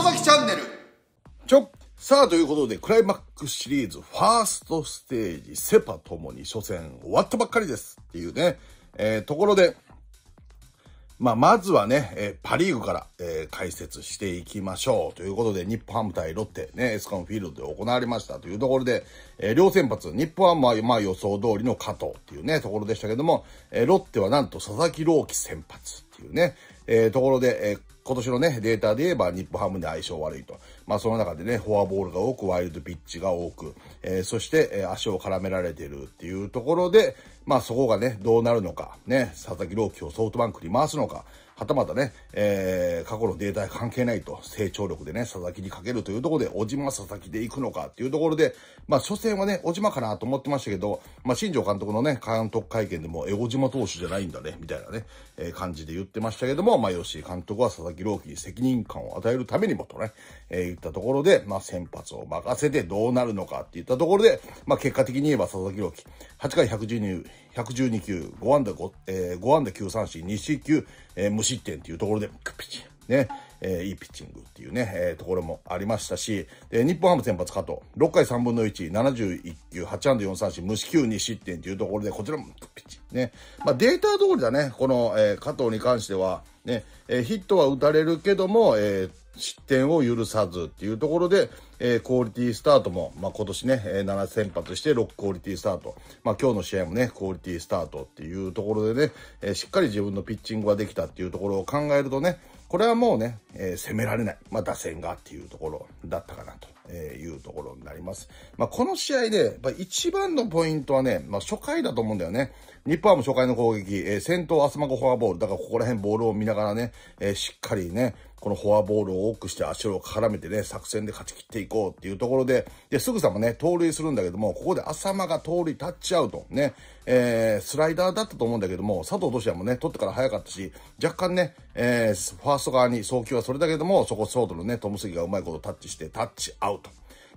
野崎チャンネルちょさあ、ということで、クライマックスシリーズ、ファーストステージ、セパともに初戦終わったばっかりですっていうね、えー、ところで、まあ、まずはね、えー、パリーグから、えー、解説していきましょう。ということで、日本ハム対ロッテ、ね、エスカンフィールドで行われましたというところで、えー、両先発、日本ハムは、まあ、予想通りの加藤っていうね、ところでしたけども、えー、ロッテはなんと佐々木朗希先発っていうね、えー、ところで、えー、今年のね、データで言えば日本ハムに相性悪いと。まあその中でね、フォアボールが多く、ワイルドピッチが多く、えー、そして、えー、足を絡められてるっていうところで、まあそこがね、どうなるのか、ね、佐々木朗希をソフトバンクに回すのか、はたまたね、えー、過去のデータ関係ないと、成長力でね、佐々木にかけるというところで、小島佐々木で行くのかっていうところで、まあ、初戦はね、小島かなと思ってましたけど、まあ、新庄監督のね、監督会見でも、え、小島投手じゃないんだね、みたいなね、えー、感じで言ってましたけども、まあ、吉井監督は佐々木朗希に責任感を与えるためにもとね、えー、言ったところで、まあ、先発を任せてどうなるのかって言ったところで、まあ、結果的に言えば佐々木朗希、8回112、112球、5安打5、えー、5安打9三振、2四球、えー、無失点っていうところで、ピッチね、えー、いいピッチングっていうね、えー、ところもありましたし、で、日本ハム先発加藤、6回3分の1、71球、8安打4三振、無四球2失点というところで、こちらもピッチね。まあ、データ通りだね、この、えー、加藤に関しては、ね、えー、ヒットは打たれるけども、えー、失点を許さずっていうところで、えー、クオリティスタートも、まあ、今年ね、え7先発して6クオリティスタート。まあ、今日の試合もね、クオリティスタートっていうところでね、えー、しっかり自分のピッチングができたっていうところを考えるとね、これはもうね、えー、攻められない。まあ、打線がっていうところだったかなというところになります。まあ、この試合で、まあ、一番のポイントはね、まあ、初回だと思うんだよね。日本ハム初回の攻撃、えー、先頭、アスマゴフォアボール。だからここら辺ボールを見ながらね、えー、しっかりね、このフォアボールを多くして足を絡めてね、作戦で勝ち切っていこうっていうところで、で、すぐさまね、盗塁するんだけども、ここで浅間が盗塁タッチアウト、ね、えー、スライダーだったと思うんだけども、佐藤俊也もね、取ってから早かったし、若干ね、えー、ファースト側に送球はそれだけども、そこショートのね、トムスギがうまいことタッチして、タッチアウト。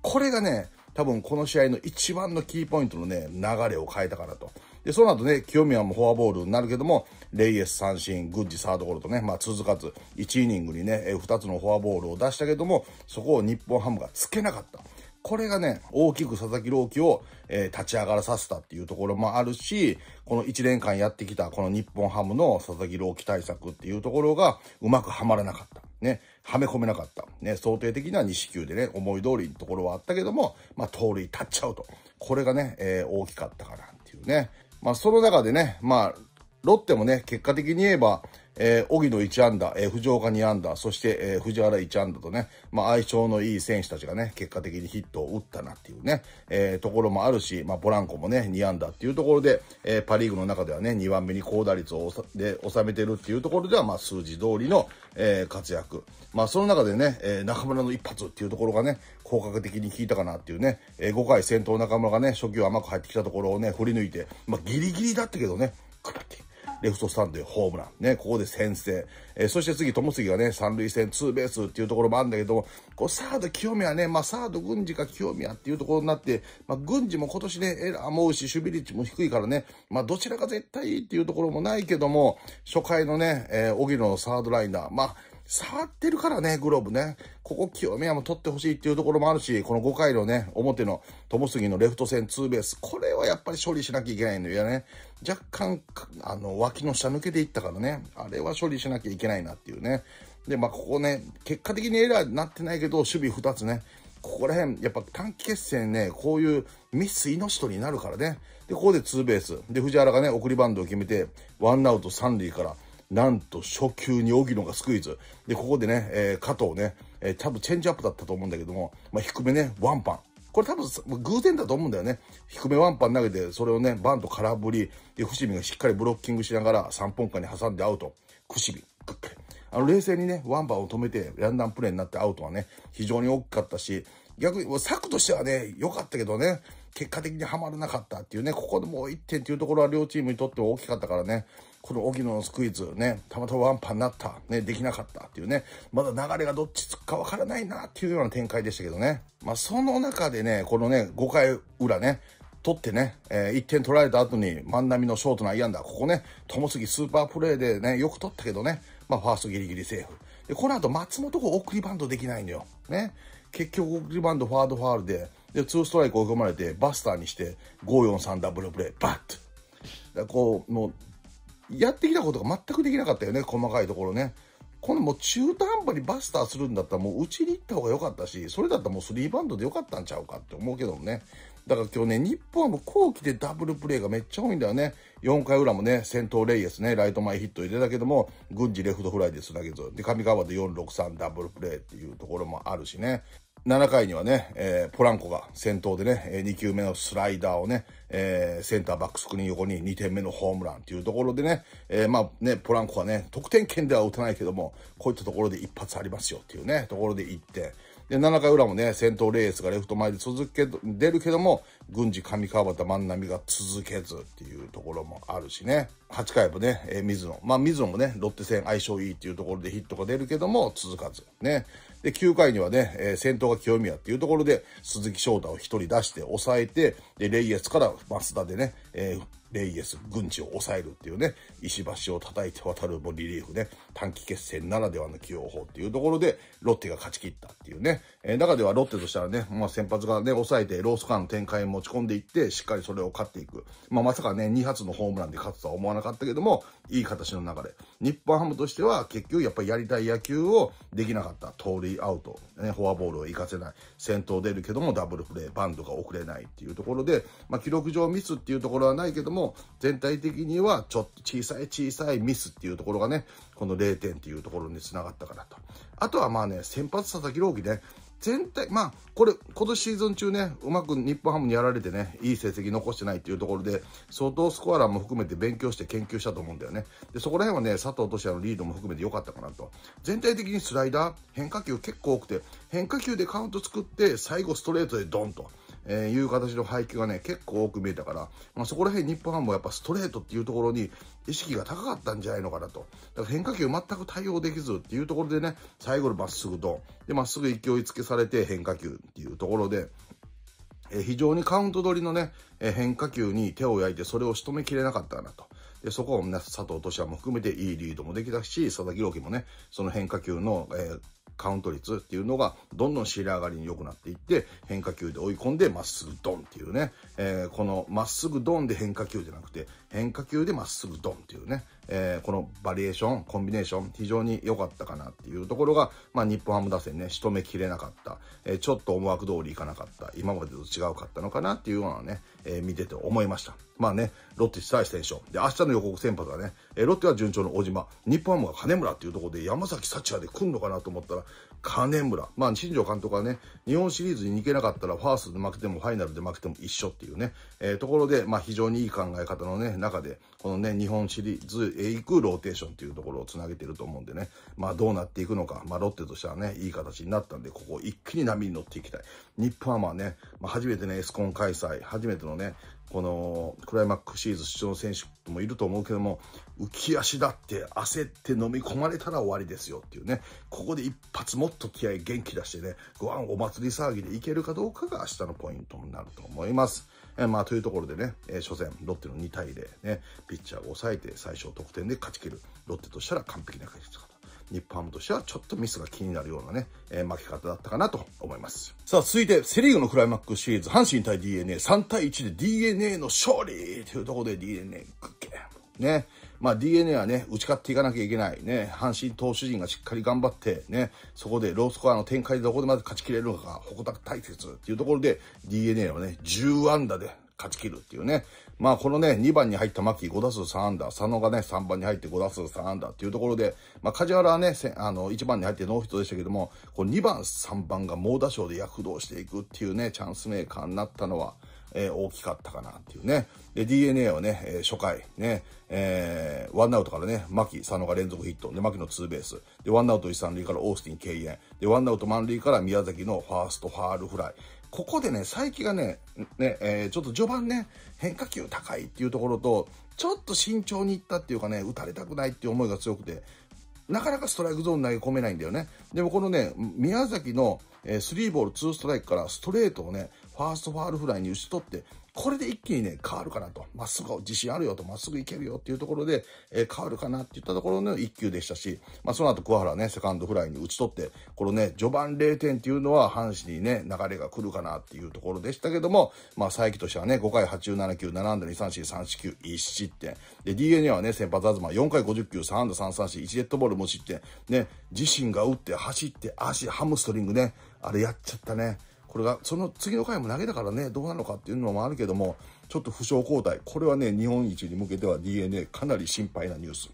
これがね、多分この試合の一番のキーポイントのね、流れを変えたからと。で、その後ね、清宮もフォアボールになるけども、レイエス三振、グッジサードゴロとね、まあ続かず、1イニングにね、2つのフォアボールを出したけども、そこを日本ハムがつけなかった。これがね、大きく佐々木朗希を、えー、立ち上がらさせたっていうところもあるし、この1年間やってきたこの日本ハムの佐々木朗希対策っていうところがうまくはまらなかった。ね、はめ込めなかった。ね、想定的な西球でね、思い通りのところはあったけども、まあ、盗塁立っちゃうと。これがね、えー、大きかったかなっていうね。まあ、その中でね、まあ、ロッテもね、結果的に言えば、えー、荻野1安打、えー、藤岡2安打、そして、えー、藤原1安打とね、まあ、相性のいい選手たちがね、結果的にヒットを打ったなっていうね、えー、ところもあるし、まあ、ポランコもね、2安打っていうところで、えー、パリーグの中ではね、2番目に高打率をで収めてるっていうところでは、まあ、数字通りの、えー、活躍。まあ、その中でね、えー、中村の一発っていうところがね、効果的に効いたかなっていうね、えー、5回先頭中村がね、初球甘く入ってきたところをね、振り抜いて、まあ、ギリギリだったけどね、食らってレフトスタンドへホームラン。ね、ここで先制。えー、そして次、友杉がね、三塁線ツーベースっていうところもあるんだけども、こう、サード清宮ね、まあ、サード軍事か清宮っていうところになって、まあ、軍事も今年ね、エラーも多いし、守備率も低いからね、まあ、どちらか絶対いいっていうところもないけども、初回のね、えー、小木野のサードライナー、まあ、触ってるからね、グローブね。ここ清宮も取ってほしいっていうところもあるし、この5回のね、表の友杉のレフト線ツーベース、これはやっぱり処理しなきゃいけないんだよね。若干、あの、脇の下抜けていったからね、あれは処理しなきゃいけないなっていうね。で、まあ、ここね、結果的にエラーになってないけど、守備2つね。ここら辺、やっぱ短期決戦ね、こういうミス命取りになるからね。で、ここでツーベース。で、藤原がね、送りバンドを決めて、ワンアウト3塁から、なんと初球に荻野がスクイズ。で、ここでね、えー、加藤ね、えー、多分チェンジアップだったと思うんだけども、まあ、低めね、ワンパン。これ多分偶然だと思うんだよね。低めワンパン投げて、それをね、バンと空振り。で、伏見がしっかりブロッキングしながら3本間に挟んでアウト。伏見、ぐあの、冷静にね、ワンパンを止めて、ランダムプレーになってアウトはね、非常に大きかったし、逆に、策としてはね、良かったけどね、結果的にはまらなかったっていうね、ここでもう1点っていうところは両チームにとっても大きかったからね、この荻野のスクイズね、たまたまワンパンになった、ね、できなかったっていうね、まだ流れがどっちつくかわからないなっていうような展開でしたけどね。まあ、その中でね、このね、5回裏ね、取ってね、えー、1点取られた後に万波のショートのアイアンダー、ここね、友杉スーパープレーでね、よく取ったけどね、まあ、ファーストギリギリセーフ。で、この後松本が送りバントできないのよ。ね。結局送りバントファードファールで、で、2ストライク追い込まれて、バスターにして、543ダブルプレー、バッと。こう、もう、やってきたことが全くできなかったよね、細かいところね。このもう中途半端にバスターするんだったらもう打ちに行った方が良かったし、それだったらもう3バンドで良かったんちゃうかって思うけどもね。だから今日ね、日本はもう後期でダブルプレーがめっちゃ多いんだよね。4回裏もね、先頭レイエスね、ライト前ヒット入れたけども、軍事レフトフライですだけど、で、上川で463ダブルプレーっていうところもあるしね。7回にはね、えー、ポランコが先頭でね、2球目のスライダーをね、えー、センターバックスクリーン横に2点目のホームランというところでね、えー、まあね、ポランコはね、得点圏では打てないけども、こういったところで一発ありますよっていうね、ところで1点。で、7回裏もね、先頭レースがレフト前で続け、出るけども、軍事上川端万波が続けずっていうところもあるしね。8回もね、えー、水野。まあ、水野もね、ロッテ戦相性いいっていうところでヒットが出るけども、続かず。ね。で、9回にはね、えー、先頭が清宮っていうところで、鈴木翔太を一人出して抑えて、で、レイエスから増田でね、えー、レイエス、軍地を抑えるっていうね、石橋を叩いて渡るもリリーフね、短期決戦ならではの起用法っていうところで、ロッテが勝ち切ったっていうね、えー、中ではロッテとしたらね、まあ先発がね、抑えて、ロースカーの展開に持ち込んでいって、しっかりそれを勝っていく。まあまさかね、2発のホームランで勝つとは思わなかったけども、いい形の流れ。日本ハムとしては、結局やっぱりやりたい野球をできなかった。盗塁アウト、ね、フォアボールを活かせない。先頭出るけどもダブルプレー、バンドが遅れないっていうところで、まあ記録上ミスっていうところはないけども、全体的にはちょっと小さい小さいミスっていうところがね、この0点っていうところにつながったかなと。あとはまあね、先発佐々木朗希ね、全体、まあ、これ、今年シーズン中ね、うまく日本ハムにやられてね、いい成績残してないっていうところで、相当スコアラーも含めて勉強して研究したと思うんだよね。で、そこら辺はね、佐藤俊也のリードも含めて良かったかなと。全体的にスライダー、変化球結構多くて、変化球でカウント作って、最後ストレートでドンと。えー、いう形の配球がね、結構多く見えたから、まあ、そこら辺日本ハムもやっぱストレートっていうところに意識が高かったんじゃないのかなと。だから変化球全く対応できずっていうところでね、最後のまっすぐと、で、まっすぐ勢いつけされて変化球っていうところで、えー、非常にカウント取りのね、えー、変化球に手を焼いてそれを仕留めきれなかったなと。で、そこを、ね、佐藤俊也も含めていいリードもできたし、佐々木朗希もね、その変化球の、えー、カウント率っていうのが、どんどん仕入れ上がりに良くなっていって、変化球で追い込んで、まっすぐドンっていうね、えー、このまっすぐドンで変化球じゃなくて、変化球でまっすぐドンっていうね、えー、このバリエーション、コンビネーション、非常に良かったかなっていうところが、まあ、日本ハム打線ね、仕留めきれなかった、えー、ちょっと思惑通りいかなかった、今までと違うかったのかなっていうようなね、えー、見てて思いました。まあね、ロッテ久石選手。で、明日の予告先発はね、えー、ロッテは順調の大島、日本ハムが金村っていうところで山崎幸也で来んのかなと思ったら、金村。まあ、新庄監督はね、日本シリーズに行けなかったら、ファーストで負けても、ファイナルで負けても一緒っていうね、えー、ところで、まあ、非常にいい考え方のね、中で、このね、日本シリーズへ行くローテーションっていうところをつなげてると思うんでね、まあ、どうなっていくのか、まあ、ロッテとしてはね、いい形になったんで、ここ一気に波に乗っていきたい。日本はまあね、まあ、初めてね、エスコン開催、初めてのね、このクライマックスシリーズ出場選手もいると思うけども、浮き足だって焦って飲み込まれたら終わりですよっていうね、ここで一発もっと気合元気出してね、ごんお祭り騒ぎでいけるかどうかが明日のポイントになると思います。えまあというところでね、え初戦、ロッテの2対0ね、ピッチャーを抑えて最小得点で勝ち切る。ロッテとしたら完璧な勝ち方。日本ハムとしてはちょっとミスが気になるようなね、えー、負け方だったかなと思います。さあ、続いて、セリーグのクライマックスシリーズ、阪神対 DNA3 対1で DNA の勝利というところで DNA グッケね。まあ DNA はね、打ち勝っていかなきゃいけない。ね。阪神投手陣がしっかり頑張って、ね。そこでロースコアの展開でどこでまで勝ち切れるのか、ほたく大切っていうところで DNA はね、10安打で勝ち切るっていうね。まあこのね、2番に入った牧5打数3安打、佐野がね、3番に入って5打数3安打っていうところで、まあ梶原はね、あの、1番に入ってノーヒットでしたけども、こう2番、3番が猛打賞で躍動していくっていうね、チャンスメーカーになったのは、えー、大きかったかなっていうね。で、DNA はね、えー、初回、ね、えー、ワンアウトからね、牧、佐野が連続ヒット、で、牧のツーベース、で、ワンアウト一三塁からオースティン敬遠、で、ワンアウト満塁から宮崎のファーストファールフライ、ここでね、佐伯がね、ね、えー、ちょっと序盤ね、変化球高いっていうところと、ちょっと慎重にいったっていうかね、打たれたくないっていう思いが強くて、なかなかストライクゾーン投げ込めないんだよね。でもこのね、宮崎の、えー、3ボール2ストライクからストレートをね、ファーストファールフライに打ち取って、これで一気にね、変わるかなと。まっすぐ、自信あるよと、まっすぐいけるよっていうところで、えー、変わるかなって言ったところの一球でしたし、まあ、その後桑原ね、セカンドフライに打ち取って、このね、序盤0点っていうのは阪神にね、流れが来るかなっていうところでしたけども、まあ、佐伯としてはね、5回87球、7安打2三振、3四球、1失点。で、DNA はね、先発東、4回50球、3安打3三振、1デッドボール無失点。ね、自身が打って、走って、足、ハムストリングね、あれやっちゃったね。これが、その次の回も投げたからね、どうなのかっていうのもあるけども、ちょっと負傷交代。これはね、日本一に向けては DNA かなり心配なニュース。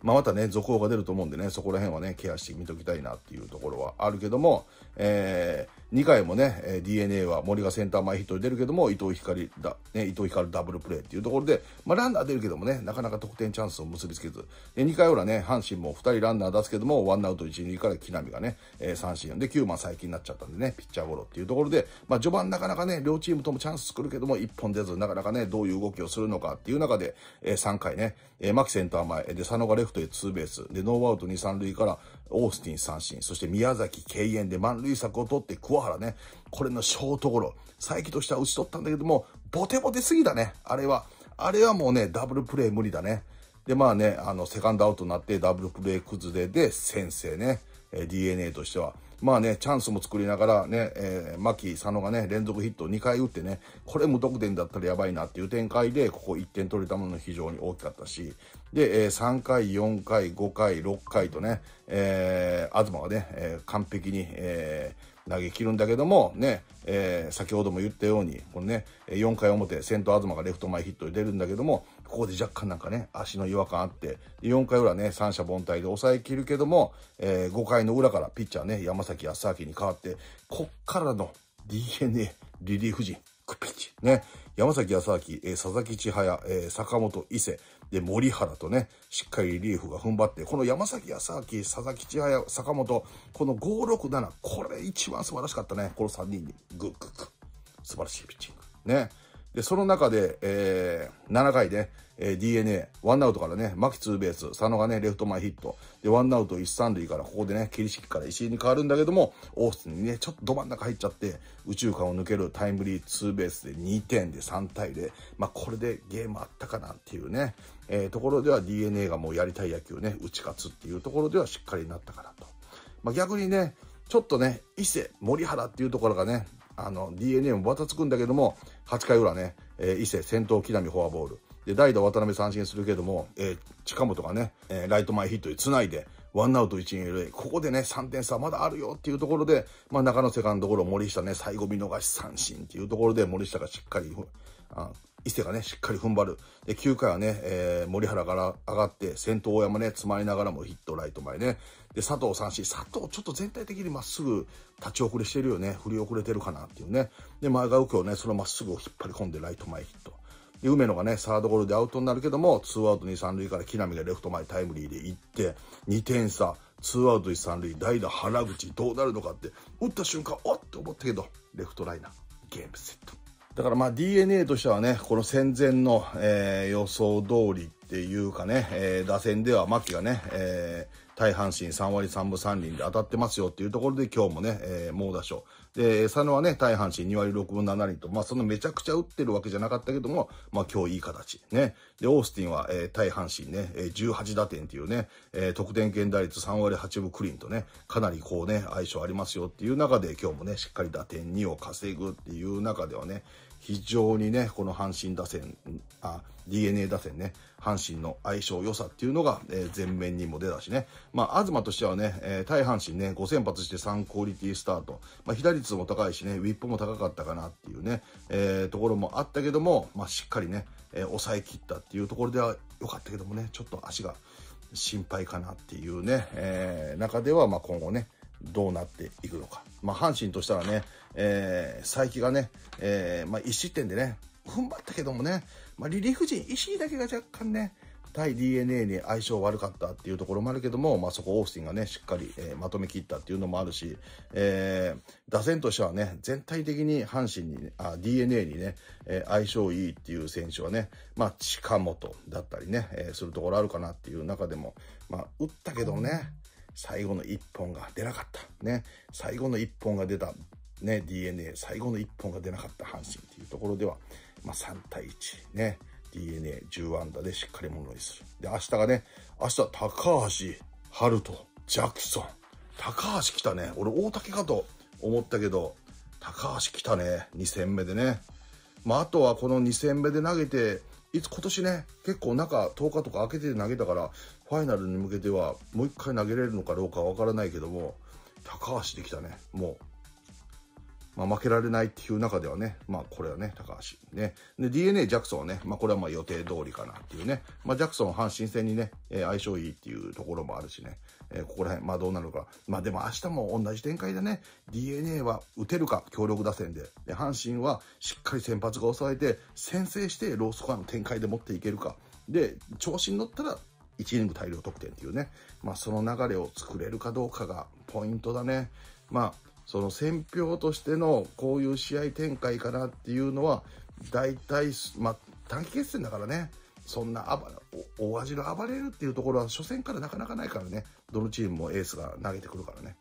まあ、またね、続報が出ると思うんでね、そこら辺はね、ケアして見ときたいなっていうところはあるけども、えー、2回もね、DNA は森がセンター前ヒットで出るけども、伊藤光だ、ね、伊藤光ダブルプレーっていうところで、まあ、ランナー出るけどもね、なかなか得点チャンスを結びつけず、で2回裏ね、阪神も2人ランナー出すけども、ワンアウト1、2から木浪がね、えー、三振で9番最近になっちゃったんでね、ピッチャーゴロっていうところで、まあ、序盤なかなかね、両チームともチャンス作るけども、1本出ず、なかなかね、どういう動きをするのかっていう中で、えー、3回ね、えー、牧センター前、で、佐野がレフトへツーベース、で、ノーアウト2、3塁から、オースティン三振、そして宮崎敬遠で満塁策を取って桑原ね、これのショートゴロ、再起としては打ち取ったんだけども、ボテボテすぎだね。あれは、あれはもうね、ダブルプレー無理だね。で、まあね、あの、セカンドアウトになってダブルプレー崩れで先制ね、え DNA としては。まあね、チャンスも作りながらね、えー、牧、佐野がね、連続ヒットを2回打ってね、これ無得点だったらやばいなっていう展開で、ここ1点取れたもの非常に大きかったし、で、えー、3回、4回、5回、6回とね、えー、東がね、えー、完璧に、え投げ切るんだけども、ね、えー、先ほども言ったように、このね、4回表、先頭東がレフト前ヒットで出るんだけども、ここで若干なんかね、足の違和感あって、4回裏ね、三者凡退で抑えきるけども、えー、5回の裏からピッチャーね、山崎康明に代わって、こっからの DNA リリーフ陣、クピッチ。ね、山崎康明、えー、佐々木千早、えー、坂本伊勢、で、森原とね、しっかりリリーフが踏ん張って、この山崎康明、佐々木千早、坂本、この567、これ一番素晴らしかったね。この3人に。グッグッグッ。素晴らしいピッチング。ね。で、その中で、えー、7回で、えー、DNA、ワンアウトからね、牧ツーベース、佐野がね、レフト前ヒット。で、ワンアウト一三塁からここでね、切り式から石井に変わるんだけども、オースにね、ちょっとど真ん中入っちゃって、宇宙間を抜けるタイムリーツーベースで2点で3対0。まあ、これでゲームあったかなっていうね、えー、ところでは DNA がもうやりたい野球ね、打ち勝つっていうところではしっかりなったかなと。まあ、逆にね、ちょっとね、伊勢、森原っていうところがね、あの、DNA もバタつくんだけども、8回裏ね、えー、伊勢、先頭、木並、フォアボール。で、代打、渡辺三振するけども、えー、近本がね、えー、ライト前ヒットで繋いで、ワンアウト1、2塁。ここでね、3点差まだあるよっていうところで、まあ中野セカンドゴロ、森下ね、最後見逃し三振っていうところで、森下がしっかり、あ伊勢がね、しっかり踏ん張る。で、9回はね、えー、森原から上がって、先頭大山ね、詰まりながらもヒットライト前ね。で、佐藤三振。佐藤ちょっと全体的にまっすぐ立ち遅れしてるよね。振り遅れてるかなっていうね。で、前川右京ね、そのまっすぐを引っ張り込んでライト前ヒット。で、梅野がね、サードゴロでアウトになるけども、ツーアウト2、3塁から木浪がレフト前タイムリーで行って、2点差、ツーアウト1、3塁、代打原口、どうなるのかって、打った瞬間、おっと思ったけど、レフトライナー、ゲームセット。だからまあ DNA としてはね、この戦前の、えー、予想通りっていうかね、えー、打線では牧がね、えー大阪神3割3分3厘で当たってますよっていうところで今日もね、えー、猛打賞。で、佐野はね、対阪神2割6分7厘と、まあそのめちゃくちゃ打ってるわけじゃなかったけども、まあ今日いい形。ね。で、オースティンは、えー、対阪神ね、えー、18打点っていうね、えー、得点圏打率3割8分クリーンとね、かなりこうね、相性ありますよっていう中で今日もね、しっかり打点2を稼ぐっていう中ではね、非常にね、この阪神打線、あ、DNA 打線ね、阪神の相性良さっていうのが、えー、前面にも出たしね、まあ、東としてはね、えー、対阪神ね、5先発して3クオリティスタート、まあ、被打率も高いしね、ウィップも高かったかなっていうね、えー、ところもあったけども、まあ、しっかりね、えー、抑えきったっていうところでは良かったけどもね、ちょっと足が心配かなっていうね、えー、中では、まあ、今後ね、どうなっていくのか。まあ、阪神としたらね、えー、佐伯がね、えー、まあ、1失点でね、踏ん張ったけどもね、まあ、リリーフ陣、石井だけが若干ね、対 DNA に相性悪かったっていうところもあるけども、まあ、そこオースティンがね、しっかり、えー、まとめきったっていうのもあるし、えー、打線としてはね、全体的に阪神に、あ、DNA にね、えー、相性いいっていう選手はね、まあ、近本だったりね、えー、するところあるかなっていう中でも、まあ、打ったけどね、最後の1本が出なかった。ね。最後の1本が出た。ね、DNA、最後の1本が出なかった阪神っていうところでは、まあ、3対1、ね、DNA10 安打でしっかりもにする。で、明日がね、明日、は高橋、春人、ジャクソン。高橋来たね。俺、大竹かと思ったけど、高橋来たね。2戦目でね。まあ、あとはこの2戦目で投げて、いつ今年ね、結構中10日とか開けて投げたから、ファイナルに向けては、もう一回投げれるのかどうかわからないけども、高橋できたね、もう。まあ、負けられないっていう中ではね、まあ、これはね、高橋。ね。で、DNA ジャクソンはね、まあ、これはまあ予定通りかなっていうね。まあ、ジャクソン阪神戦にね、えー、相性いいっていうところもあるしね。えー、ここら辺、まあ、どうなるか。まあ、でも明日も同じ展開でね、DNA は打てるか、強力打線で。で、阪神はしっかり先発が抑えて、先制してロースコアの展開で持っていけるか。で、調子に乗ったら1イニング大量得点っていうね、まあ、その流れを作れるかどうかがポイントだね。まあ、その戦票としてのこういう試合展開かなっていうのは、大体、まあ、短期決戦だからね、そんな大味の暴れるっていうところは、初戦からなかなかないからね、どのチームもエースが投げてくるからね。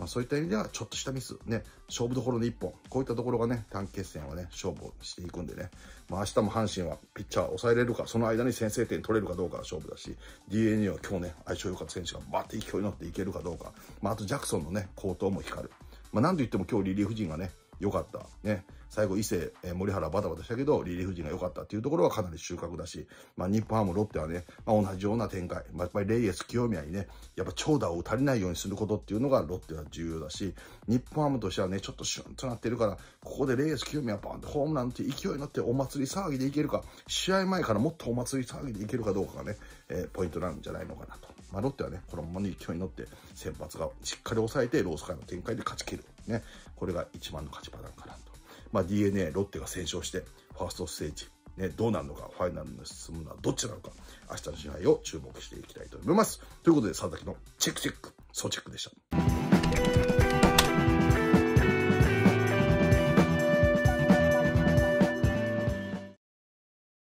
まあ、そういった意味では、ちょっとしたミス、ね、勝負どころの一本、こういったところがね、短期決戦はね、勝負をしていくんでね、まあ、明日も阪神はピッチャーを抑えれるか、その間に先制点取れるかどうかが勝負だし、DNA は今日ね、相性良かった選手がバッて勢いに乗っていけるかどうか、まあ、あとジャクソンのね、好投も光る。まあ、なんと言っても今日リリーフ陣がね、良かった。ね。最後伊勢、え森原バタバタしたけど、リリーフ陣が良かったっていうところはかなり収穫だし、まあ日本ハム、ロッテはね、まあ同じような展開、まあやっぱりレイエス、清宮にね、やっぱ長打を打たれないようにすることっていうのがロッテは重要だし、日本ハムとしてはね、ちょっとシュンとなってるから、ここでレイエス、清宮バーンとホームランって勢いに乗ってお祭り騒ぎでいけるか、試合前からもっとお祭り騒ぎでいけるかどうかがね、えー、ポイントなんじゃないのかなと。まあロッテはね、このままの勢いに乗って、先発がしっかり抑えて、ロースカイの展開で勝ち切る。ね。これが一番の勝ちパターンかなと。まあ、DNA、ロッテが先勝して、ファーストステージ、ね、どうなるのか、ファイナルに進むのはどっちなのか、明日の試合を注目していきたいと思います。ということで、佐々木のチェックチェック、総チェックでした。